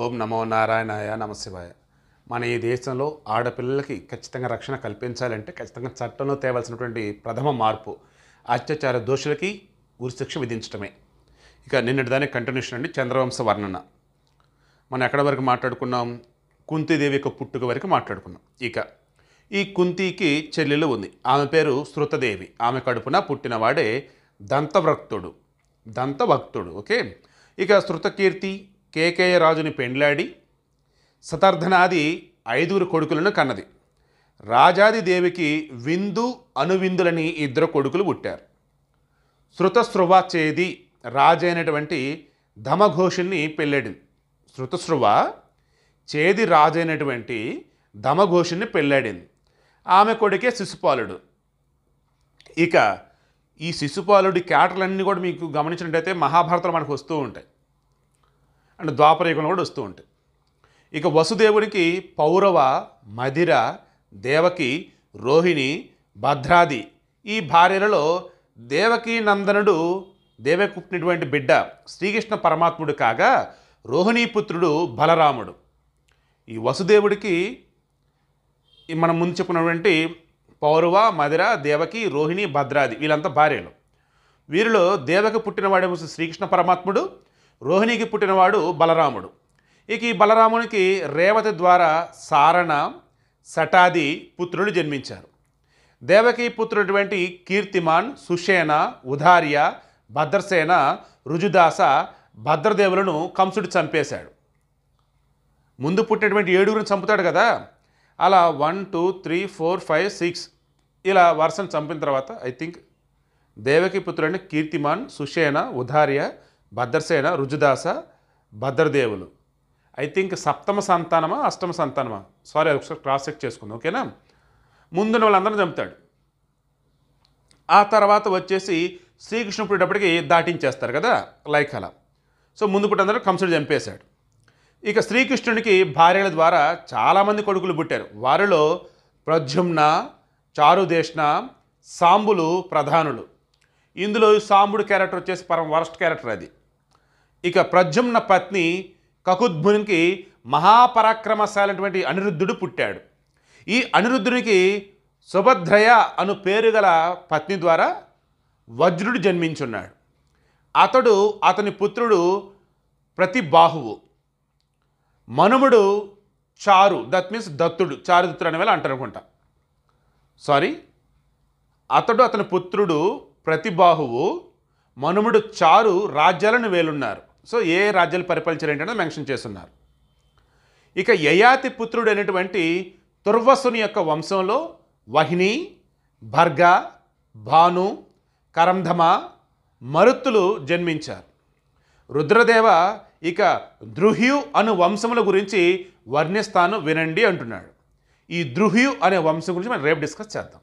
ఓం నమో నారాయణాయ నమశివాయ మన ఈ దేశంలో ఆడపిల్లలకి ఖచ్చితంగా రక్షణ కల్పించాలంటే ఖచ్చితంగా చట్టంలో తేవాల్సినటువంటి ప్రథమ మార్పు అత్యాచార దోషులకి ఉరిశిక్ష విధించడమే ఇక నిన్నటి దానికి కంటిన్యూషన్ అండి చంద్రవంశ వర్ణన మనం ఎక్కడి వరకు మాట్లాడుకున్నాం కుంతిదేవి యొక్క పుట్టుక వరకు మాట్లాడుకున్నాం ఇక ఈ కుంతికి చెల్లెలు ఉంది ఆమె పేరు శృతదేవి ఆమె కడుపున పుట్టినవాడే దంతవ్రక్తుడు దంతభక్తుడు ఓకే ఇక శృతకీర్తి కేకేయ రాజుని పెండ్లాడి సతర్ధనాది ఐదుగురు కొడుకులను కన్నది రాజాది దేవికి విందు అనువిందులని ఇద్దరు కొడుకులు పుట్టారు శృతశ్రువ చేది రాజైనటువంటి ధమఘోషుణ్ణి పెళ్ళాడింది శృతశ్రువ చేది రాజైనటువంటి ధమఘోషుణ్ణి పెళ్ళాడింది ఆమె కొడుకే శిశుపాలుడు ఇక ఈ శిశుపాలుడి క్యాటలన్నీ కూడా మీకు గమనించినట్టయితే మహాభారతం మనకు వస్తూ ఉంటాయి అండ్ ద్వాపరయుగంలో కూడా వస్తూ ఉంటాయి ఇక వసుదేవునికి పౌరవ మధిర దేవకి రోహిణి భద్రాది ఈ భార్యలలో దేవకి నందనుడు దేవకుప్పినటువంటి బిడ్డ శ్రీకృష్ణ పరమాత్ముడు కాగా రోహిణీపుత్రుడు బలరాముడు ఈ వసుదేవుడికి మనం ముందు చెప్పినటువంటి పౌరవ మధిర దేవకి రోహిణి భద్రాది వీళ్ళంతా భార్యలు వీరిలో దేవకి పుట్టినవాడేమో శ్రీకృష్ణ పరమాత్ముడు రోహిణికి పుట్టినవాడు బలరాముడు ఇక ఈ బలరామునికి రేవతి ద్వారా సారణ సటాది పుత్రులు జన్మించారు దేవకి పుత్రుడువంటి కీర్తిమాన్ సుషేన ఉదార్య భద్రసేన రుజుదాస భద్రదేవులను కంసుడు చంపేశాడు ముందు పుట్టినటువంటి ఏడుగురిని చంపుతాడు కదా అలా one two three four five six ఇలా వర్షం చంపిన తర్వాత ఐ థింక్ దేవకి పుత్రుడు కీర్తిమాన్ సుషేన ఉదార్య భద్రసేన రుజుదాస భద్రదేవులు ఐ థింక్ సప్తమ సంతానమా అష్టమ సంతానమా సారీ అది ఒకసారి క్రాస్ చెక్ చేసుకుందాం ఓకేనా ముందున్న వాళ్ళందరూ చంపుతాడు ఆ తర్వాత వచ్చేసి శ్రీకృష్ణుడిటప్పటికి దాటించేస్తారు కదా లైక్ అలా సో ముందు పుట్టందరూ కంసుడు చంపేశాడు ఇక శ్రీకృష్ణుడికి భార్యల ద్వారా చాలామంది కొడుకులు పుట్టారు వారిలో ప్రజుమ్న చారుదేష్ణ సాంబులు ప్రధానులు ఇందులో సాంబుడు క్యారెక్టర్ వచ్చేసి పరం వరస్ట్ క్యారెక్టర్ అది ఇక ప్రజుమ్న పత్ని కకుద్భునికి మహాపరాక్రమశాలైనటువంటి అనిరుద్ధుడు పుట్టాడు ఈ అనిరుద్ధునికి సుభద్రయ అను పేరు గల పత్ని ద్వారా వజ్రుడు జన్మించున్నాడు అతడు అతని పుత్రుడు ప్రతిబాహువు మనుముడు చారు దట్ మీన్స్ దత్తుడు చారుదత్తుడు అనే వేళ అంటారనుకుంటా సారీ అతడు అతని పుత్రుడు ప్రతిబాహువు మనుముడు చారు రాజ్యాలను వేలున్నారు సో ఏ రాజ్యాలు పరిపాలించారు ఏంటనే మెన్షన్ చేస్తున్నారు ఇక యయాతి పుత్రుడు అనేటువంటి తుర్వసుని యొక్క వంశంలో వహిని భర్గ భాను కరంధమ మరుత్తులు జన్మించారు రుద్రదేవ ఇక ద్రుహ్యు అను వంశముల గురించి వర్ణిస్తాను వినండి అంటున్నాడు ఈ ద్రుహ్యు అనే వంశం గురించి మనం రేపు డిస్కస్ చేద్దాం